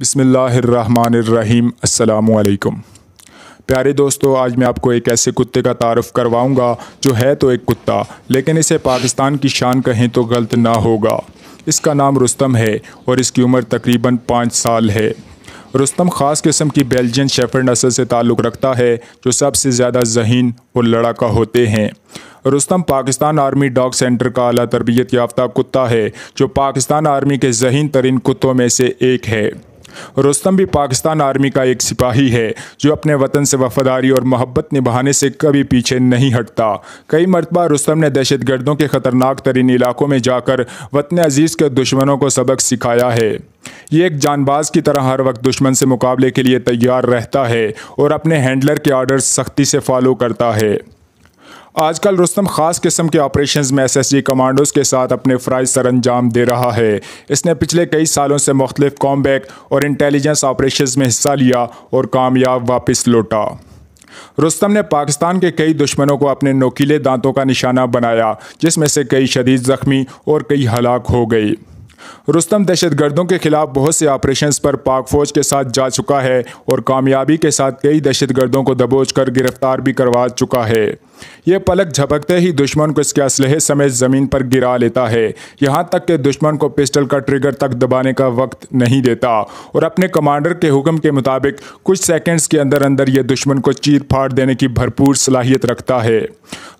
बसमीम अल्लाम प्यारे दोस्तों आज मैं आपको एक ऐसे कुत्ते का तारफ़ करवाऊंगा जो है तो एक कुत्ता लेकिन इसे पाकिस्तान की शान कहें तो गलत ना होगा इसका नाम रुस्तम है और इसकी उम्र तकरीबन पाँच साल है रुस्तम ख़ास किस्म की बेल्जियन शेफर्ड नस्ल से ताल्लुक़ रखता है जो सबसे ज़्यादा जहीन और लड़ाका होते हैं Rustam Pakistan army dog centre का अला तरबियत याफ्ता कुत्ता है जो पाकिस्तान आर्मी के जहीन तरीन कुत्तों में से एक है रोस्तम भी पाकिस्तान आर्मी का एक सिपाही है जो अपने वतन से वफादारी और मोहब्बत निभाने से कभी पीछे नहीं हटता कई मरतबा रोस्तम ने दहशत गर्दों के ख़तरनाक तरीन इलाकों में जाकर वतन अजीज़ के दुश्मनों को सबक सिखाया है ये एक जानबाज की तरह हर वक्त दुश्मन से मुकाबले के लिए तैयार रहता है और अपने हैंडलर के आर्डर सख्ती से फॉलो करता है आजकल रुस्तम खास किस्म के ऑपरेशन में एस एस जी कमांडोज के साथ अपने फ़राज सर अंजाम दे रहा है इसने पिछले कई सालों से मुख्तलिफ कॉम्बैक और इंटेलिजेंस ऑपरेशन में हिस्सा लिया और कामयाब वापस लौटा रुस्तम ने पाकिस्तान के कई दुश्मनों को अपने नोकीले दांतों का निशाना बनाया जिसमें से कई शदीद ज़ख्मी और कई हलाक हो गई रुस्तम दहशतगर्दों के खिलाफ बहुत से ऑपरेशन पर पाक फौज के साथ जा चुका है और कामयाबी के साथ कई दहशतगर्दों को दबोच कर गिरफ्तार भी करवा चुका है ये पलक झपकते ही दुश्मन को इसके असलहे समेत ज़मीन पर गिरा लेता है यहाँ तक कि दुश्मन को पिस्टल का ट्रिगर तक दबाने का वक्त नहीं देता और अपने कमांडर के हुक्म के मुताबिक कुछ सेकंड्स के अंदर अंदर यह दुश्मन को चीर फाड़ देने की भरपूर सलाहियत रखता है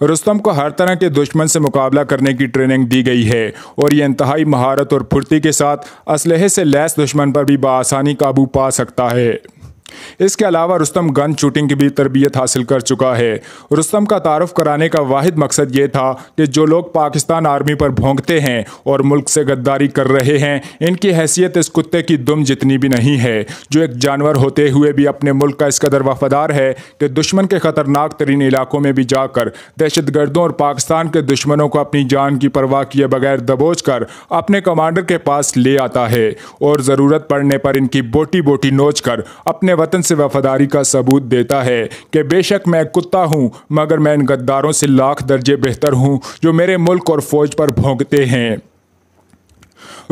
रुस्तम को हर तरह के दुश्मन से मुकाबला करने की ट्रेनिंग दी गई है और ये इंतहाई महारत और फुर्ती के साथ असलहे से लैस दुश्मन पर भी बसानी काबू पा सकता है इसके अलावा रुस्तम गन शूटिंग की भी तरबियत हासिल कर चुका है रुस्तम का तारफ़ कराने का वाद मकसद ये था कि जो लोग पाकिस्तान आर्मी पर भोंगते हैं और मुल्क से गद्दारी कर रहे हैं इनकी हैसियत इस कुत्ते की दुम जितनी भी नहीं है जो एक जानवर होते हुए भी अपने मुल्क का इस कदर वफादार है कि दुश्मन के ख़तरनाक तरीन इलाकों में भी जाकर दहशत गर्दों और पाकिस्तान के दुश्मनों को अपनी जान की परवाह किए बगैर दबोच कर अपने कमांडर के पास ले आता है और ज़रूरत पड़ने पर इनकी बोटी बोटी नोच कर अपने वतन वतन से वफादारी का सबूत देता है कि बेशक मैं कुत्ता हूँ मगर मैं इन गद्दारों से लाख दर्जे बेहतर हूँ जो मेरे मुल्क और फौज पर भोंकते हैं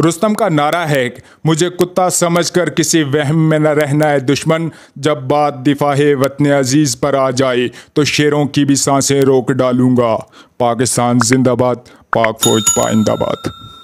रुस्तम का नारा है मुझे कुत्ता समझकर किसी वहम में न रहना है दुश्मन जब बात दिफाहे वतन अजीज़ पर आ जाए तो शेरों की भी सांसें रोक डालूंगा पाकिस्तान जिंदाबाद पाक फौज पाइंदाबाद